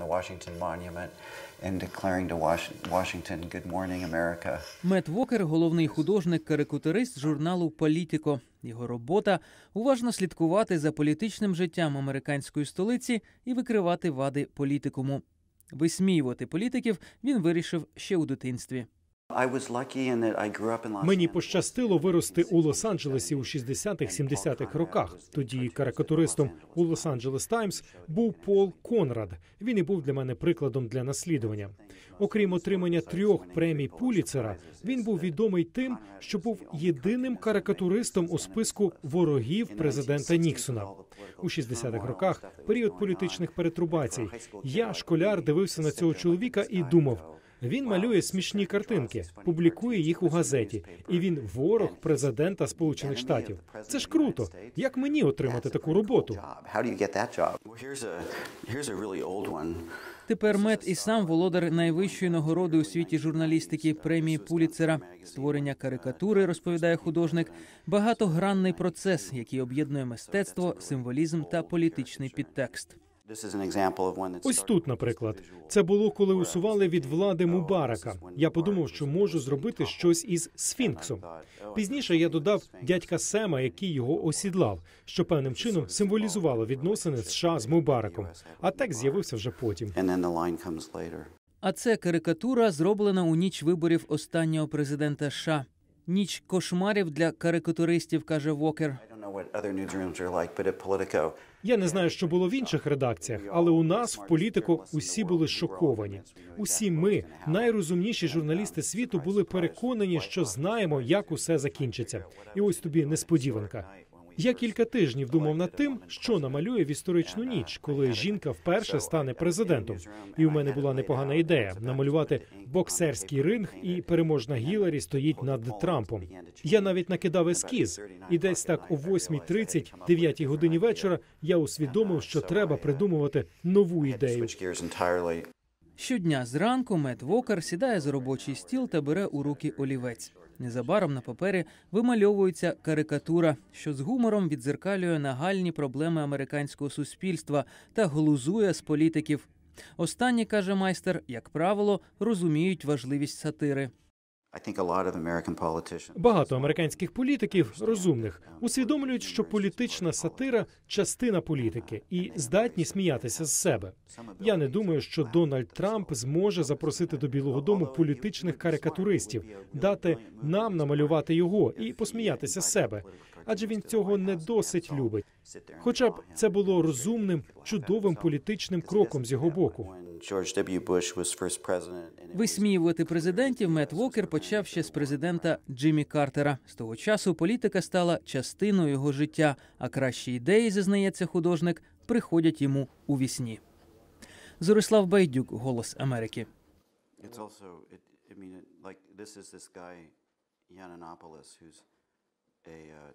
Washington Monument and declaring to Washington Good Morning America. Мет Вокер, головний художник-карикатурист журналу Політико. Його робота уважно слідкувати за політичним життям американської столиці і викривати вади політикуму. Висміювати політиків він вирішив ще у дитинстві. Мені пощастило вирости у Лос-Анджелесі у 60-70-х роках. Тоді карикатуристом у Лос-Анджелес Таймс був Пол Конрад. Він і був для мене прикладом для наслідування. Окрім отримання трьох премій Пуліцера, він був відомий тим, що був єдиним карикатуристом у списку ворогів президента Ніксона. У 60-х роках період політичних перетрубацій. Я школяр дивився на цього чоловіка і думав. Він малює смішні картинки, публікує їх у газеті, і він ворог президента Сполучених Штатів. Це ж круто. Як мені отримати таку роботу? Тепер мед і сам володар найвищої нагороди у світі журналістики премії Пуліцера, створення карикатури, розповідає художник, багатогранний процес, який об'єднує мистецтво, символізм та політичний підтекст. Ось тут, наприклад, це було коли усували від влади Мубарака. Я подумав, що можу зробити щось із сфінксом. Oh, Пізніше я додав дядька Сема, який його осідлав, що певним чином символізувало відносини США з Мубараком. А так з'явився вже потім. А це карикатура зроблена у ніч виборів останнього президента. США. ніч кошмарів для карикатуристів, каже Вокер. Я не знаю, що було в інших редакціях, але у нас в політику усі були шоковані. Усі ми, найрозумніші журналісти світу, були переконані, що знаємо, як усе закінчиться. І ось тобі несподіванка. Я кілька тижнів думав над тим, що намалює в історичну ніч, коли жінка вперше стане президентом. І у мене була непогана ідея намалювати боксерський ринг, і переможна Гіларі стоїть над Трампом. Я навіть накидав ескіз, і десь так о 8.30, 9 годині вечора я усвідомив, що треба придумувати нову ідею. Щодня зранку Мед Вокер сідає за робочий стіл та бере у руки олівець. Незабаром на папері вимальовується карикатура, що з гумором відзеркалює нагальні проблеми американського суспільства та глузує з політиків. Останні каже майстер, як правило, розуміють важливість сатири. Багато американських політиків розумних усвідомлюють, що політична сатира частина політики і здатні сміятися з себе. Я не думаю, що Дональд Трамп зможе запросити до Білого Дому політичних карикатуристів, дати нам намалювати його і посміятися з себе адже він цього не досить любить. Хоча б це було розумним, чудовим політичним кроком з його боку. Висміювати президентів Мет Вокер почав ще з президента Джиммі Картера. З того часу політика стала частиною його життя, а кращі ідеї, зізнається художник, приходять йому у вісні. Зорислав Байдюк, голос Америки. I mean, who's a uh,